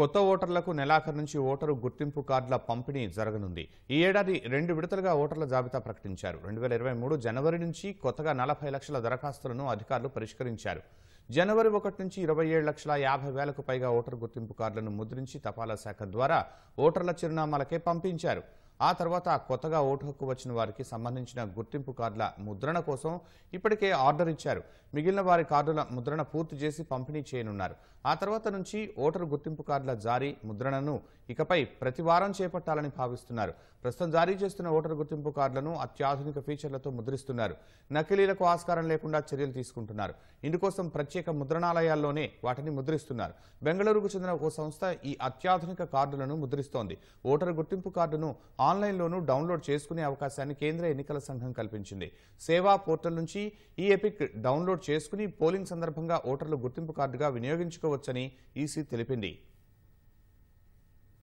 కొత్త ఓటర్లకు నెలాఖరు నుంచి ఓటరు గుర్తింపు కార్డుల పంపిణీ జరగనుంది ఈ ఏడాది రెండు విడతలుగా ఓటర్ల జాబితా ప్రకటించారు రెండు జనవరి నుంచి కొత్తగా నలభై లక్షల దరఖాస్తులను అధికారులు పరిష్కరించారు జనవరి ఒకటి నుంచి ఇరవై ఏడు లక్షల యాభై వేలకు పైగా ఓటర్ గుర్తింపు కార్డులను ముద్రించి తపాలా శాఖ ద్వారా ఓటర్ల చిరునామాలకే పంపించారు ఆ తర్వాత కొత్తగా ఓటు హక్కు వచ్చిన వారికి సంబంధించిన గుర్తింపు కార్డుల ముద్రణ కోసం ఇప్పటికే ఆర్డర్ ఇచ్చారు మిగిలిన వారి కార్డుల ముద్రణ పూర్తి చేసి పంపిణీ చేయనున్నారు ఆ తర్వాత నుంచి ఓటరు గుర్తింపు కార్డుల జారీ ముద్రణను ఇకపై ప్రతి వారం చేపట్టాలని భావిస్తున్నారు ప్రస్తుతం జారీ చేస్తున్న ఓటర్ గుర్తింపు కార్డులను అత్యాధునిక ఫీచర్లతో ముద్రిస్తున్నారు నకిలీలకు ఆస్కారం లేకుండా చర్యలు తీసుకుంటున్నారు ఇందుకోసం ప్రత్యేక ముద్రణాలయాల్లోనే వాటిని ముద్రిస్తున్నారు బెంగళూరుకు చెందిన ఓ సంస్థ ఈ అత్యాధునిక కార్డులను ముద్రిస్తోంది ఓటర్ గుర్తింపు కార్డును ఆన్లైన్లోనూ డౌన్లోడ్ చేసుకునే అవకాశాన్ని కేంద్ర ఎన్నికల సంఘం కల్పించింది సేవా పోర్టల్ నుంచి ఈ ఎపిక్ డౌన్లోడ్ చేసుకుని పోలింగ్ సందర్భంగా ఓటర్లు గుర్తింపు కార్డుగా వినియోగించుకోవచ్చని ఈసీ తెలిపింది